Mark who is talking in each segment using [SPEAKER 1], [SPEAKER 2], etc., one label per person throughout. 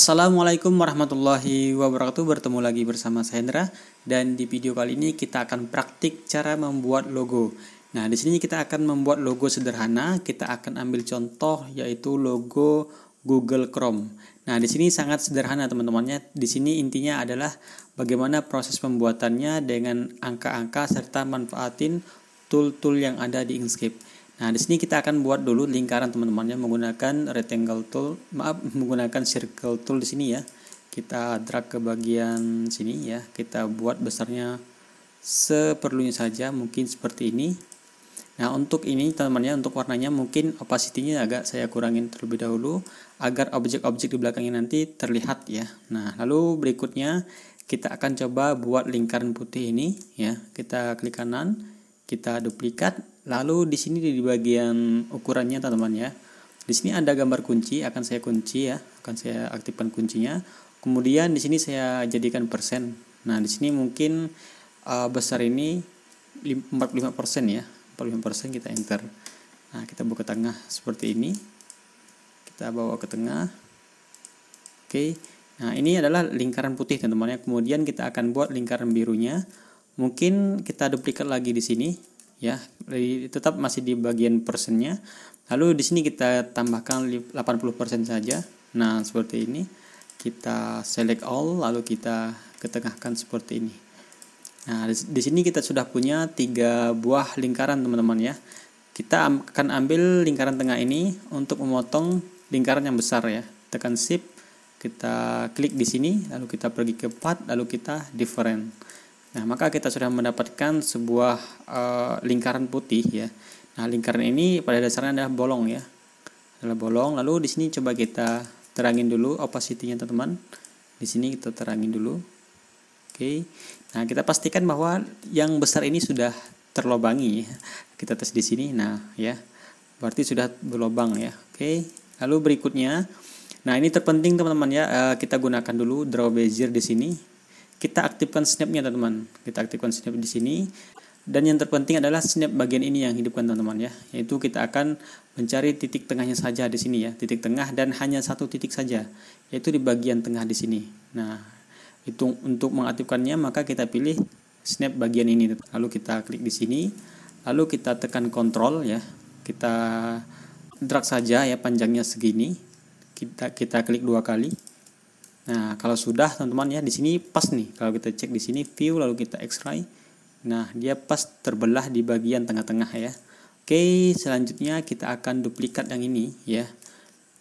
[SPEAKER 1] Assalamualaikum warahmatullahi wabarakatuh Bertemu lagi bersama saya Hendra Dan di video kali ini kita akan praktik cara membuat logo Nah di sini kita akan membuat logo sederhana Kita akan ambil contoh yaitu logo Google Chrome Nah di sini sangat sederhana teman-temannya Di sini intinya adalah bagaimana proses pembuatannya Dengan angka-angka serta manfaatin tool-tool yang ada di Inkscape Nah, di sini kita akan buat dulu lingkaran teman-temannya menggunakan rectangle tool, maaf menggunakan circle tool di sini ya. Kita drag ke bagian sini ya. Kita buat besarnya seperlunya saja, mungkin seperti ini. Nah, untuk ini teman-temannya untuk warnanya mungkin opacity-nya agak saya kurangin terlebih dahulu agar objek-objek di belakangnya nanti terlihat ya. Nah, lalu berikutnya kita akan coba buat lingkaran putih ini ya. Kita klik kanan kita duplikat lalu di sini di bagian ukurannya teman-teman ya di sini ada gambar kunci akan saya kunci ya akan saya aktifkan kuncinya kemudian di sini saya jadikan persen nah di sini mungkin uh, besar ini 45% ya 45% kita enter nah kita buka tengah seperti ini kita bawa ke tengah oke okay. nah ini adalah lingkaran putih teman-teman ya kemudian kita akan buat lingkaran birunya mungkin kita duplikat lagi di sini ya tetap masih di bagian persennya lalu di sini kita tambahkan 80% saja nah seperti ini kita select all lalu kita ketengahkan seperti ini nah di, di sini kita sudah punya tiga buah lingkaran teman-teman ya kita akan ambil lingkaran tengah ini untuk memotong lingkaran yang besar ya tekan shift kita klik di sini lalu kita pergi ke part lalu kita different Nah, maka kita sudah mendapatkan sebuah e, lingkaran putih ya. Nah, lingkaran ini pada dasarnya adalah bolong ya. Adalah bolong. Lalu di sini coba kita terangin dulu opacity-nya teman-teman. Di sini kita terangin dulu. Oke. Nah, kita pastikan bahwa yang besar ini sudah terlobangi. Ya. Kita tes di sini. Nah, ya. Berarti sudah berlobang ya. Oke. Lalu berikutnya Nah, ini terpenting teman-teman ya. E, kita gunakan dulu draw bezier di sini kita aktifkan snapnya teman-teman kita aktifkan snap di sini dan yang terpenting adalah snap bagian ini yang hidupkan teman-teman ya yaitu kita akan mencari titik tengahnya saja di sini ya titik tengah dan hanya satu titik saja yaitu di bagian tengah di sini nah itu untuk mengaktifkannya maka kita pilih snap bagian ini lalu kita klik di sini lalu kita tekan Control ya kita drag saja ya panjangnya segini kita kita klik dua kali Nah, kalau sudah teman-teman ya di sini pas nih. Kalau kita cek di sini view lalu kita X-ray. Nah, dia pas terbelah di bagian tengah-tengah ya. Oke, selanjutnya kita akan duplikat yang ini ya.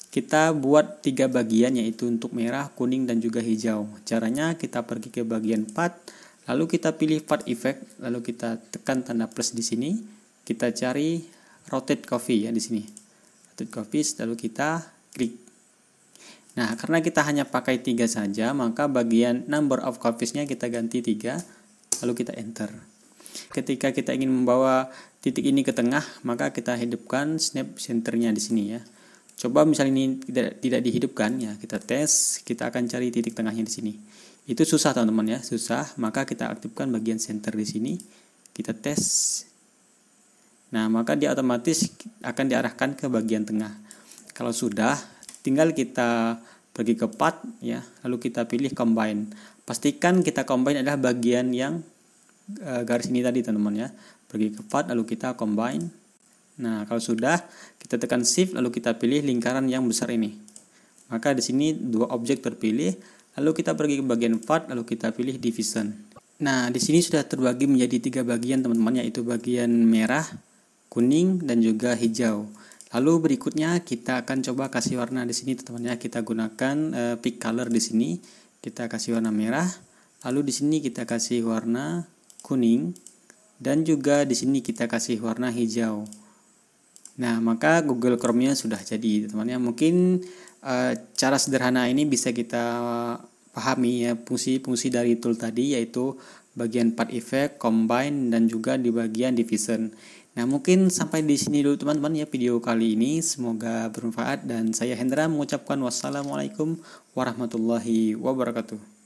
[SPEAKER 1] Kita buat tiga bagian yaitu untuk merah, kuning dan juga hijau. Caranya kita pergi ke bagian part, lalu kita pilih part effect, lalu kita tekan tanda plus di sini. Kita cari rotate coffee ya di sini. Rotate coffee lalu kita klik Nah, karena kita hanya pakai tiga saja, maka bagian number of copies-nya kita ganti tiga lalu kita enter. Ketika kita ingin membawa titik ini ke tengah, maka kita hidupkan snap centernya di sini ya. Coba misalnya ini tidak, tidak dihidupkan ya, kita tes, kita akan cari titik tengahnya di sini. Itu susah teman-teman ya, susah, maka kita aktifkan bagian center di sini, kita tes. Nah, maka dia otomatis akan diarahkan ke bagian tengah. Kalau sudah, tinggal kita pergi ke part ya lalu kita pilih combine pastikan kita combine adalah bagian yang e, garis ini tadi teman-teman ya pergi ke part lalu kita combine nah kalau sudah kita tekan shift lalu kita pilih lingkaran yang besar ini maka di sini dua objek terpilih lalu kita pergi ke bagian part lalu kita pilih division nah di sini sudah terbagi menjadi tiga bagian teman-teman yaitu bagian merah kuning dan juga hijau Lalu berikutnya kita akan coba kasih warna di sini teman-teman ya. Kita gunakan uh, eh, pick color di sini. Kita kasih warna merah. Lalu di sini kita kasih warna kuning dan juga di sini kita kasih warna hijau. Nah, maka Google Chrome-nya sudah jadi teman-teman ya. Mungkin uh, cara sederhana ini bisa kita pahami ya fungsi-fungsi dari tool tadi yaitu bagian part effect, combine dan juga di bagian division. Nah mungkin sampai di sini dulu teman-teman ya video kali ini semoga bermanfaat dan saya Hendra mengucapkan wassalamualaikum warahmatullahi wabarakatuh.